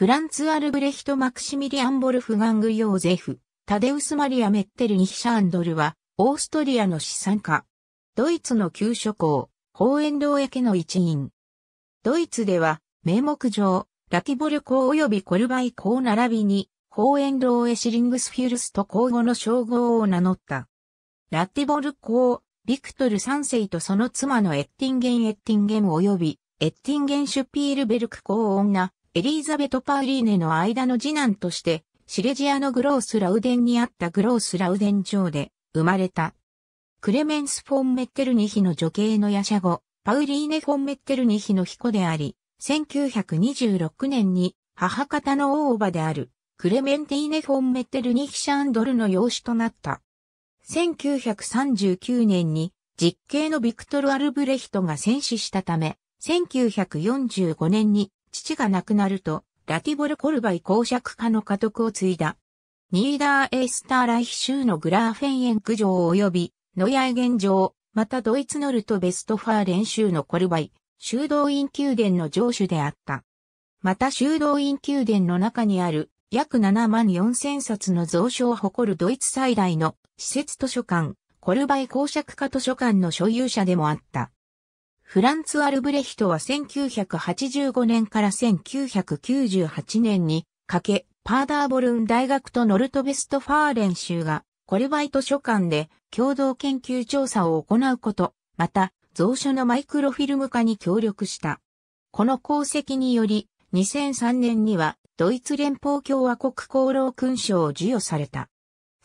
フランツ・アルブレヒト・マクシミリアン・ボルフガング・ヨーゼフ、タデウス・マリア・メッテル・ニヒシャンドルは、オーストリアの資産家。ドイツの旧諸侯、ホーエンドー家の一員。ドイツでは、名目上、ラティボル公及びコルバイ公並びに、ホーエンドーエ・シリングスフィルスと公後の称号を名乗った。ラティボル公、ビクトル三世とその妻のエッティンゲン・エッティンゲン及び、エッティンゲン・シュピールベルク公女、エリーザベト・パウリーネの間の次男として、シレジアのグロース・ラウデンにあったグロース・ラウデン城で生まれた。クレメンス・フォン・メッテルニヒの女系の夜叉後、パウリーネ・フォン・メッテルニヒの彦であり、1926年に母方の大叔母であるクレメンティーネ・フォン・メッテルニヒ・シャンドルの養子となった。1939年に実刑のビクトル・アルブレヒトが戦死したため、1945年に父が亡くなると、ラティボル・コルバイ公爵家の家督を継いだ。ニーダー・エースター・ライヒ州のグラーフェンエンク城及び、ノヤエゲン城、またドイツノルト・ベストファーレン州のコルバイ、修道院宮殿の城主であった。また修道院宮殿の中にある約7万4千冊の蔵書を誇るドイツ最大の施設図書館、コルバイ公爵家図書館の所有者でもあった。フランツ・アルブレヒトは1985年から1998年にかけ、パーダーボルン大学とノルトベストファーレン州がコルバイ図書館で共同研究調査を行うこと、また、蔵書のマイクロフィルム化に協力した。この功績により、2003年にはドイツ連邦共和国功労勲章を授与された。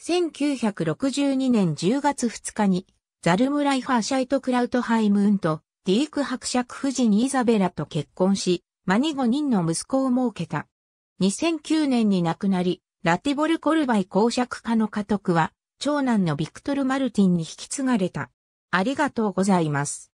1962年10月2日に、ザルムライファーシャイトクラウトハイムーンとディーク伯爵夫人イザベラと結婚し、マニ5人の息子を設けた。2009年に亡くなり、ラティボル・コルバイ公爵家の家督は、長男のビクトル・マルティンに引き継がれた。ありがとうございます。